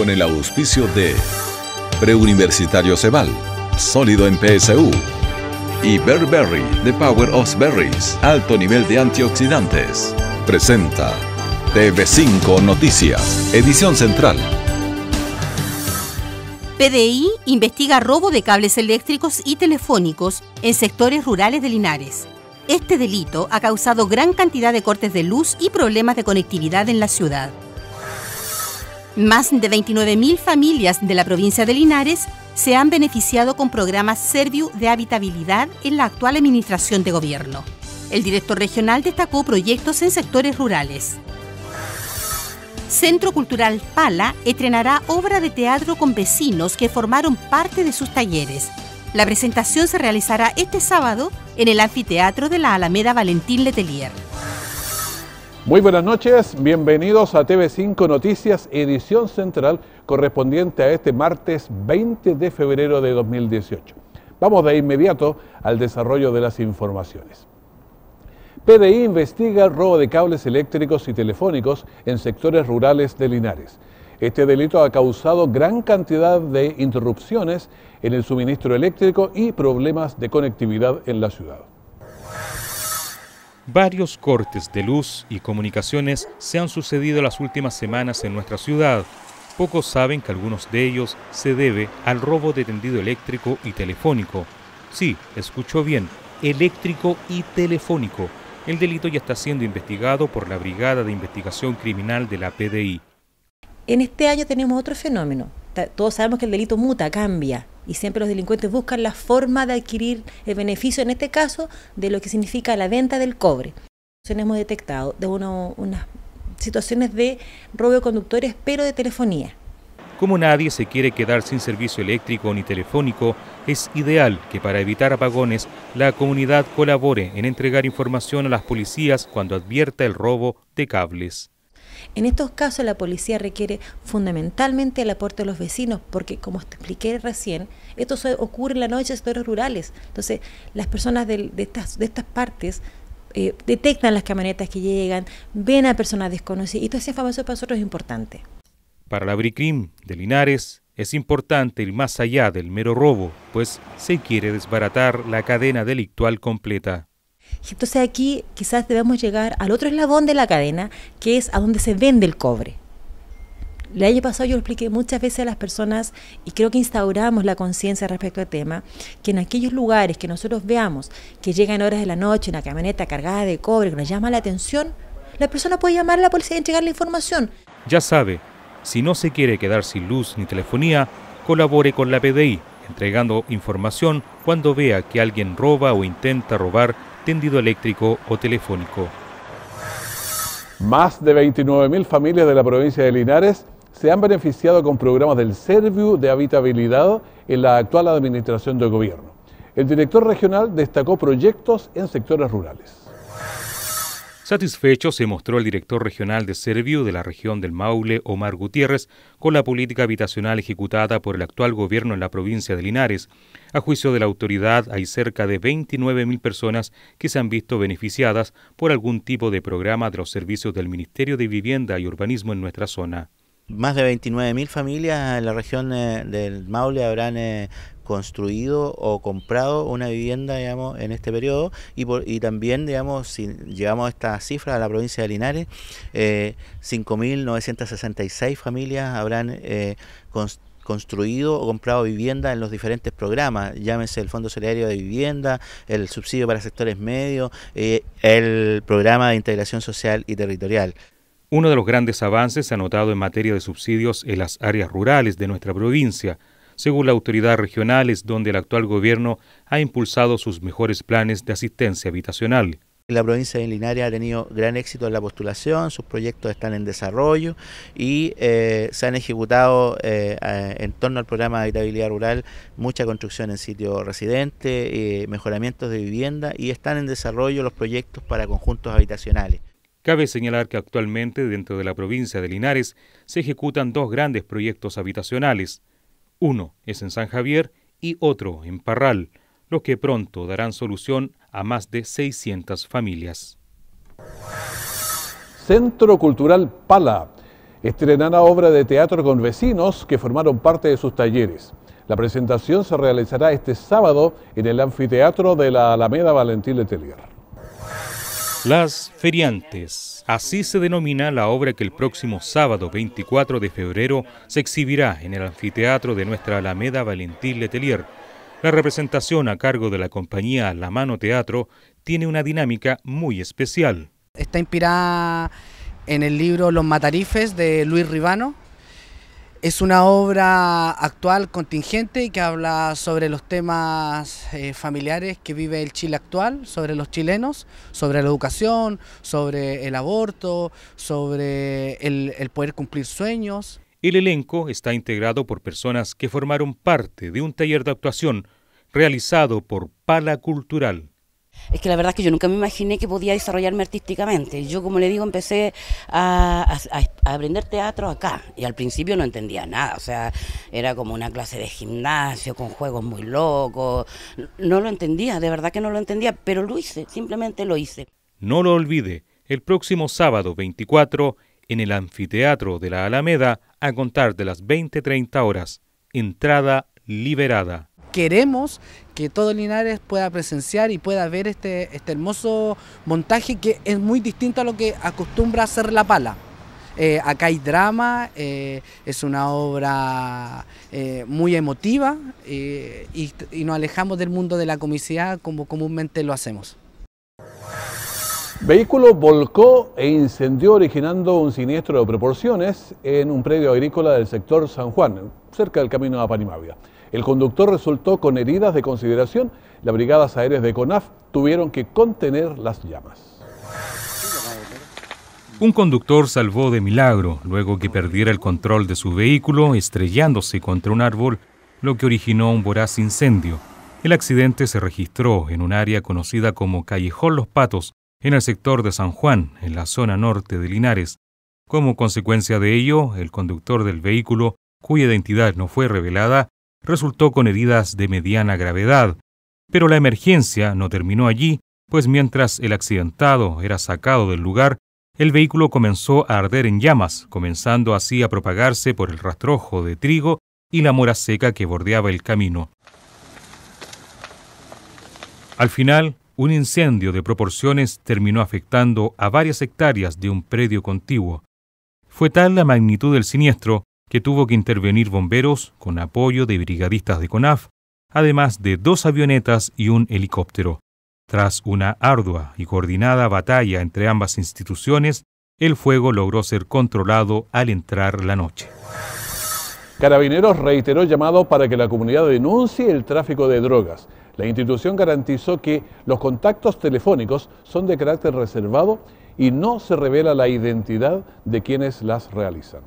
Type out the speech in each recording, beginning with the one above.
con el auspicio de Preuniversitario Cebal sólido en PSU, y Berberry, de Power of Berries, alto nivel de antioxidantes. Presenta TV5 Noticias, edición central. PDI investiga robo de cables eléctricos y telefónicos en sectores rurales de Linares. Este delito ha causado gran cantidad de cortes de luz y problemas de conectividad en la ciudad. Más de 29.000 familias de la provincia de Linares se han beneficiado con programas Serviu de habitabilidad en la actual administración de gobierno. El director regional destacó proyectos en sectores rurales. Centro Cultural Pala estrenará obra de teatro con vecinos que formaron parte de sus talleres. La presentación se realizará este sábado en el anfiteatro de la Alameda Valentín Letelier. Muy buenas noches, bienvenidos a TV5 Noticias, edición central correspondiente a este martes 20 de febrero de 2018. Vamos de inmediato al desarrollo de las informaciones. PDI investiga el robo de cables eléctricos y telefónicos en sectores rurales de Linares. Este delito ha causado gran cantidad de interrupciones en el suministro eléctrico y problemas de conectividad en la ciudad. Varios cortes de luz y comunicaciones se han sucedido las últimas semanas en nuestra ciudad. Pocos saben que algunos de ellos se debe al robo de tendido eléctrico y telefónico. Sí, escuchó bien, eléctrico y telefónico. El delito ya está siendo investigado por la Brigada de Investigación Criminal de la PDI. En este año tenemos otro fenómeno, todos sabemos que el delito muta, cambia, y siempre los delincuentes buscan la forma de adquirir el beneficio, en este caso, de lo que significa la venta del cobre. Hemos detectado de unas situaciones de robo de conductores, pero de telefonía. Como nadie se quiere quedar sin servicio eléctrico ni telefónico, es ideal que para evitar apagones la comunidad colabore en entregar información a las policías cuando advierta el robo de cables. En estos casos la policía requiere fundamentalmente el aporte de los vecinos, porque como te expliqué recién, esto ocurre en la noche en sectores rurales. Entonces, las personas de, estas, partes eh, detectan las camionetas que llegan, ven a personas desconocidas, y todo ese famoso para nosotros es importante. Para la BRICRIM de Linares es importante ir más allá del mero robo, pues se quiere desbaratar la cadena delictual completa. Entonces aquí quizás debemos llegar al otro eslabón de la cadena, que es a donde se vende el cobre. Le haya pasado yo lo expliqué muchas veces a las personas y creo que instauramos la conciencia respecto al tema, que en aquellos lugares que nosotros veamos que llegan horas de la noche una camioneta cargada de cobre que nos llama la atención, la persona puede llamar a la policía y entregar la información. Ya sabe, si no se quiere quedar sin luz ni telefonía, colabore con la PDI, entregando información cuando vea que alguien roba o intenta robar tendido eléctrico o telefónico. Más de 29.000 familias de la provincia de Linares se han beneficiado con programas del Serviu de Habitabilidad en la actual administración del gobierno. El director regional destacó proyectos en sectores rurales. Satisfecho se mostró el director regional de Servio de la región del Maule, Omar Gutiérrez, con la política habitacional ejecutada por el actual gobierno en la provincia de Linares. A juicio de la autoridad, hay cerca de 29.000 personas que se han visto beneficiadas por algún tipo de programa de los servicios del Ministerio de Vivienda y Urbanismo en nuestra zona más de 29.000 familias en la región eh, del Maule habrán eh, construido o comprado una vivienda, en este periodo y, también, digamos, si a esta cifra a la provincia de Linares, 5.966 eh, familias habrán construido construido o comprado vivienda en los diferentes programas, llámese el Fondo Solidario de Vivienda, el subsidio para sectores medios, el programa de integración social y territorial. Uno de los grandes avances se ha notado en materia de subsidios en las áreas rurales de nuestra provincia. Según la autoridad regional es donde el actual gobierno ha impulsado sus mejores planes de asistencia habitacional. La provincia de Linares ha tenido gran éxito en la postulación, sus proyectos están en desarrollo y eh, se han ejecutado eh, en torno al programa de habitabilidad rural mucha construcción en sitio residente, eh, mejoramientos de vivienda y están en desarrollo los proyectos para conjuntos habitacionales. Cabe señalar que actualmente dentro de la provincia de Linares se ejecutan dos grandes proyectos habitacionales. Uno es en San Javier y otro en Parral, los que pronto darán solución a más de 600 familias. Centro Cultural Pala estrenará obra de teatro con vecinos que formaron parte de sus talleres. La presentación se realizará este sábado en el anfiteatro de la Alameda Valentín Letelier. Las Feriantes. Así se denomina la obra que el próximo sábado 24 de febrero se exhibirá en el anfiteatro de nuestra Alameda Valentín Letelier. La representación a cargo de la compañía La Mano Teatro tiene una dinámica muy especial. Está inspirada en el libro Los Matarifes de Luis Ribano, es una obra actual, contingente, que habla sobre los temas eh, familiares que vive el Chile actual, sobre los chilenos, sobre la educación, sobre el aborto, sobre el, el poder cumplir sueños. El elenco está integrado por personas que formaron parte de un taller de actuación realizado por Pala Cultural. Es que la verdad es que yo nunca me imaginé que podía desarrollarme artísticamente. Yo, como le digo, empecé a, aprender teatro acá y al principio no entendía nada. O sea, era como una clase de gimnasio con juegos muy locos. No lo entendía, de verdad que no lo entendía, pero lo hice, simplemente lo hice. No lo olvide, el próximo sábado 24 en el anfiteatro de la Alameda a contar de las 20-30 horas. Entrada liberada queremos que todo Linares pueda presenciar y pueda ver este, este, hermoso montaje que es muy distinto a lo que acostumbra hacer La Pala. Eh, acá hay drama, eh, es una obra eh, muy emotiva y, nos alejamos del mundo de la comicidad como comúnmente lo hacemos. Vehículo volcó e incendió originando un siniestro de proporciones en un predio agrícola del sector San Juan, cerca del camino a Panimavia... El conductor resultó con heridas de consideración. Las brigadas aéreas de CONAF tuvieron que contener las llamas. Un conductor salvó de milagro luego que perdiera el control de su vehículo estrellándose contra un árbol, lo que originó un voraz incendio. El accidente se registró en un área conocida como Callejón Los Patos, en el sector de San Juan, en la zona norte de Linares. Como consecuencia de ello, el conductor del vehículo, cuya identidad no fue revelada, resultó con heridas de mediana gravedad, pero la emergencia no terminó allí, pues mientras el accidentado era sacado del lugar, el vehículo comenzó a arder en llamas, comenzando así a propagarse por el rastrojo de trigo y la mora seca que bordeaba el camino. Al final, un incendio de proporciones terminó afectando a varias hectáreas de un predio contiguo. Fue tal la magnitud del siniestro que tuvo que intervenir bomberos con apoyo de brigadistas de CONAF, además de dos avionetas y un helicóptero. Tras una ardua y coordinada batalla entre ambas instituciones, el fuego logró ser controlado al entrar la noche. Carabineros reiteró llamado para que la comunidad denuncie el tráfico de drogas. La institución garantizó que los contactos telefónicos son de carácter reservado y no se revela la identidad de quienes las realizan.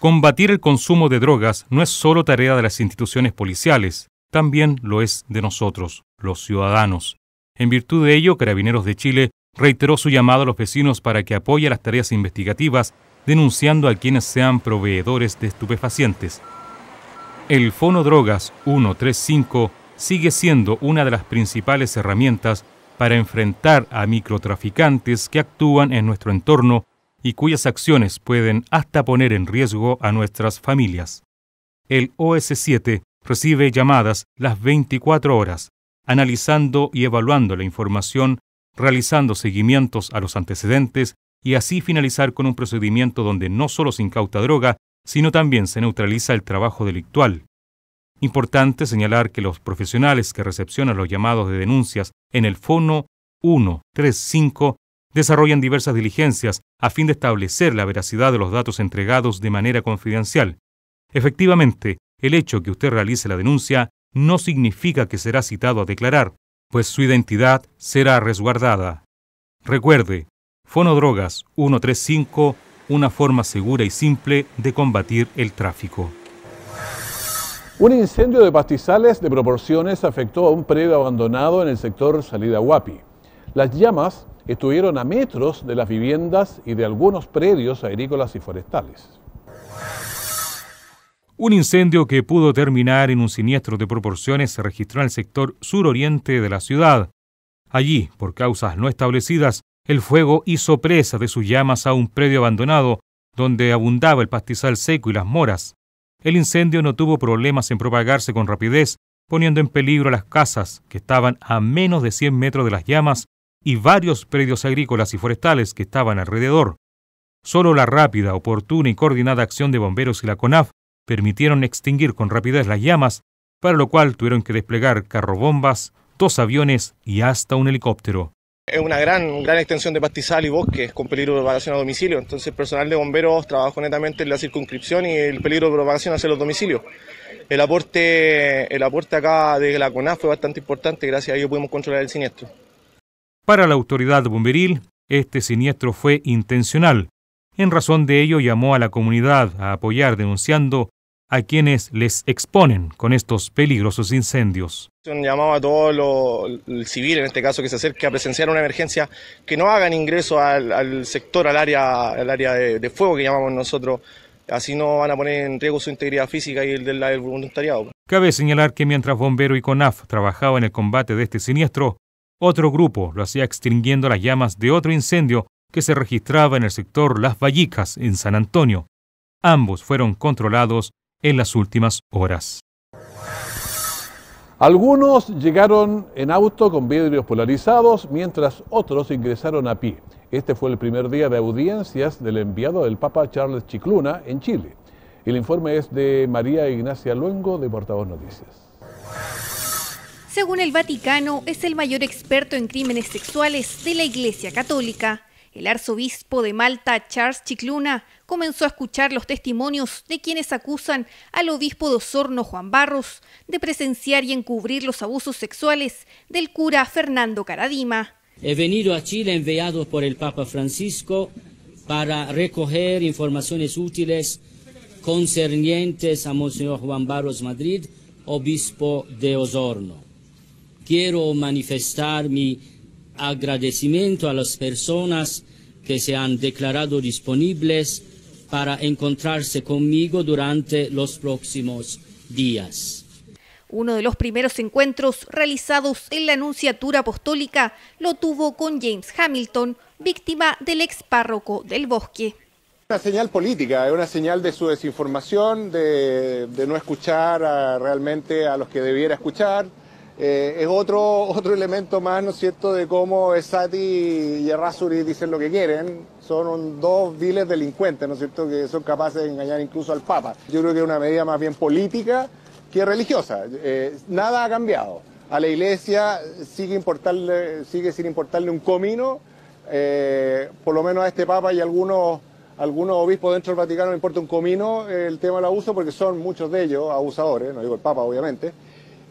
Combatir el consumo de drogas no es solo tarea de las instituciones policiales, también lo es de nosotros, los ciudadanos. En virtud de ello, Carabineros de Chile reiteró su llamado a los vecinos para que apoyen las tareas investigativas, denunciando a quienes sean proveedores de estupefacientes. El Fono Drogas 135 sigue siendo una de las principales herramientas para enfrentar a microtraficantes que actúan en nuestro entorno y cuyas acciones pueden hasta poner en riesgo a nuestras familias. El OS7 recibe llamadas las 24 horas, analizando y evaluando la información, realizando seguimientos a los antecedentes y así finalizar con un procedimiento donde no solo se incauta droga, sino también se neutraliza el trabajo delictual. Importante señalar que los profesionales que recepcionan los llamados de denuncias en el Fono 135 desarrollan diversas diligencias a fin de establecer la veracidad de los datos entregados de manera confidencial. Efectivamente, el hecho que usted realice la denuncia no significa que será citado a declarar, pues su identidad será resguardada. Recuerde, Drogas 135, una forma segura y simple de combatir el tráfico. Un incendio de pastizales de proporciones afectó a un predio abandonado en el sector Salida Guapi. Las llamas estuvieron a metros de las viviendas y de algunos predios agrícolas y forestales. Un incendio que pudo terminar en un siniestro de proporciones se registró en el sector suroriente de la ciudad. Allí, por causas no establecidas, el fuego hizo presa de sus llamas a un predio abandonado, donde abundaba el pastizal seco y las moras. El incendio no tuvo problemas en propagarse con rapidez, poniendo en peligro las casas, que estaban a menos de 100 metros de las llamas y varios predios agrícolas y forestales que estaban alrededor. Solo la rápida, oportuna y coordinada acción de bomberos y la CONAF permitieron extinguir con rapidez las llamas, para lo cual tuvieron que desplegar carrobombas, dos aviones y hasta un helicóptero. Es una gran, gran extensión de pastizal y bosques con peligro de propagación a domicilio. Entonces, el personal de bomberos trabajó netamente en la circunscripción y el peligro de propagación hacia los domicilios. El aporte, el aporte acá de la CONAF fue bastante importante, gracias a ello pudimos controlar el siniestro. Para la autoridad bomberil, este siniestro fue intencional. En razón de ello, llamó a la comunidad a apoyar denunciando a quienes les exponen con estos peligrosos incendios. Un a todo lo civil, en este caso, que se acerque a presenciar una emergencia, que no hagan ingreso al, sector, al área, al área de, fuego que llamamos nosotros. Así no van a poner en riesgo su integridad física y el del, voluntariado. Cabe señalar que mientras Bombero y CONAF trabajaban en el combate de este siniestro, otro grupo lo hacía extinguiendo las llamas de otro incendio que se registraba en el sector Las Vallicas, en San Antonio. Ambos fueron controlados en las últimas horas. Algunos llegaron en auto con vidrios polarizados, mientras otros ingresaron a pie. Este fue el primer día de audiencias del enviado del Papa Charles Chicluna en Chile. El informe es de María Ignacia Luengo, de Portavoz Noticias. Según el Vaticano, es el mayor experto en crímenes sexuales de la Iglesia Católica. El arzobispo de Malta, Charles Chicluna, comenzó a escuchar los testimonios de quienes acusan al obispo de Osorno, Juan Barros, de presenciar y encubrir los abusos sexuales del cura Fernando Caradima. He venido a Chile enviado por el Papa Francisco para recoger informaciones útiles concernientes a Monseñor Juan Barros Madrid, obispo de Osorno quiero manifestar mi agradecimiento a las personas que se han declarado disponibles para encontrarse conmigo durante los próximos días. Uno de los primeros encuentros realizados en la Anunciatura Apostólica lo tuvo con James Hamilton, víctima del ex párroco del bosque. Una señal política, es una señal de su desinformación, de, no escuchar realmente a los que debiera escuchar, eh, es otro, otro elemento más, ¿no es cierto?, de cómo Esati y Errázuri dicen lo que quieren. Son dos viles delincuentes, ¿no es cierto?, que son capaces de engañar incluso al Papa. Yo creo que es una medida más bien política que religiosa. Eh, nada ha cambiado. A la Iglesia sigue, importarle, sigue sin importarle un comino, eh, por lo menos a este Papa y a algunos algunos obispos dentro del Vaticano no importa un comino el tema del abuso porque son muchos de ellos abusadores, no digo el Papa obviamente,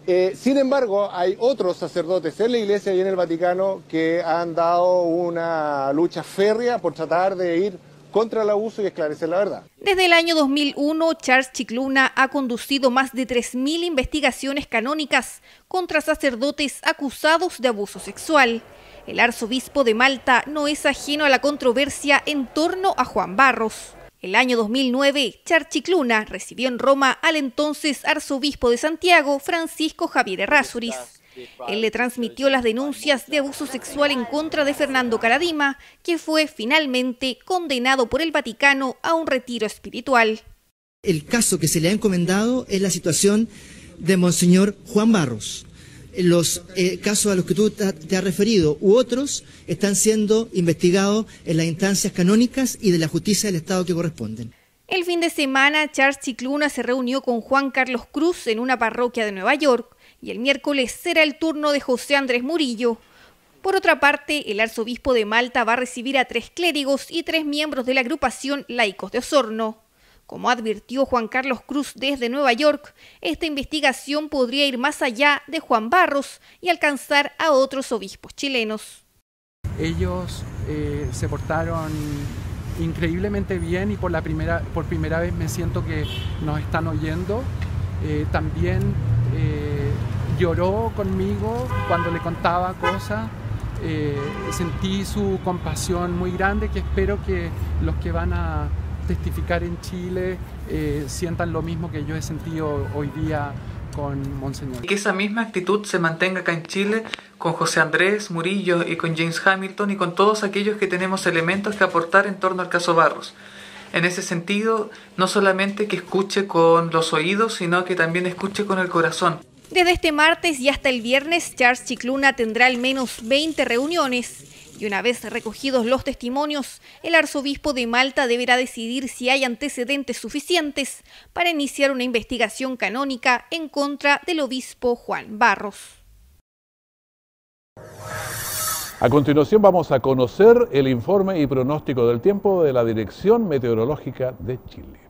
eh, sin embargo, hay otros sacerdotes en la Iglesia y en el Vaticano que han dado una lucha férrea por tratar de ir contra el abuso y esclarecer la verdad. Desde el año 2001, Charles Chicluna ha conducido más de 3.000 investigaciones canónicas contra sacerdotes acusados de abuso sexual. El arzobispo de Malta no es ajeno a la controversia en torno a Juan Barros. El año 2009, Charchicluna recibió en Roma al entonces arzobispo de Santiago, Francisco Javier Errázuriz. Él le transmitió las denuncias de abuso sexual en contra de Fernando Caradima, que fue finalmente condenado por el Vaticano a un retiro espiritual. El caso que se le ha encomendado es la situación de Monseñor Juan Barros, los eh, casos a los que tú te, has referido u otros están siendo investigados en las instancias canónicas y de la justicia del Estado que corresponden. El fin de semana, Charles Chicluna se reunió con Juan Carlos Cruz en una parroquia de Nueva York y el miércoles será el turno de José Andrés Murillo. Por otra parte, el arzobispo de Malta va a recibir a tres clérigos y tres miembros de la agrupación Laicos de Osorno. Como advirtió Juan Carlos Cruz desde Nueva York, esta investigación podría ir más allá de Juan Barros y alcanzar a otros obispos chilenos. Ellos eh, se portaron increíblemente bien y por, la primera, por primera vez me siento que nos están oyendo. Eh, también eh, lloró conmigo cuando le contaba cosas. sentí su compasión muy grande que espero que los que van a testificar en Chile eh, sientan lo mismo que yo he sentido hoy día con Monseñor. y Que esa misma actitud se mantenga acá en Chile con José Andrés Murillo y con James Hamilton y con todos aquellos que tenemos elementos que aportar en torno al caso Barros. En ese sentido, no solamente que escuche con los oídos, sino que también escuche con el corazón. Desde este martes y hasta el viernes, Charles Chicluna tendrá al menos 20 reuniones y una vez recogidos los testimonios, el arzobispo de Malta deberá decidir si hay antecedentes suficientes para iniciar una investigación canónica en contra del obispo Juan Barros. A continuación vamos a conocer el informe y pronóstico del tiempo de la Dirección Meteorológica de Chile.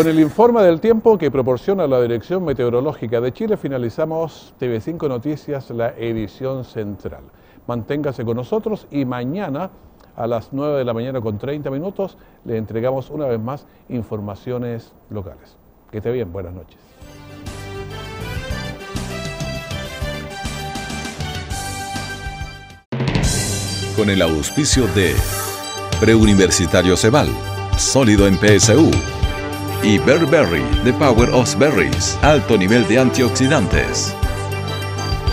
Con el informe del tiempo que proporciona la Dirección Meteorológica de Chile, finalizamos TV5 Noticias, la edición central. Manténgase con nosotros y mañana a las 9 de la mañana con 30 minutos le entregamos una vez más informaciones locales. Que esté bien, buenas noches. Con el auspicio de Preuniversitario Cebal, sólido en PSU y Berberry, de Power of Berries, alto nivel de antioxidantes.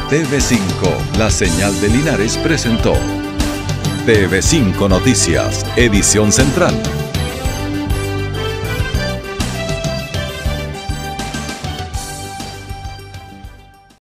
TV5, la señal de Linares presentó. TV5 Noticias, edición central.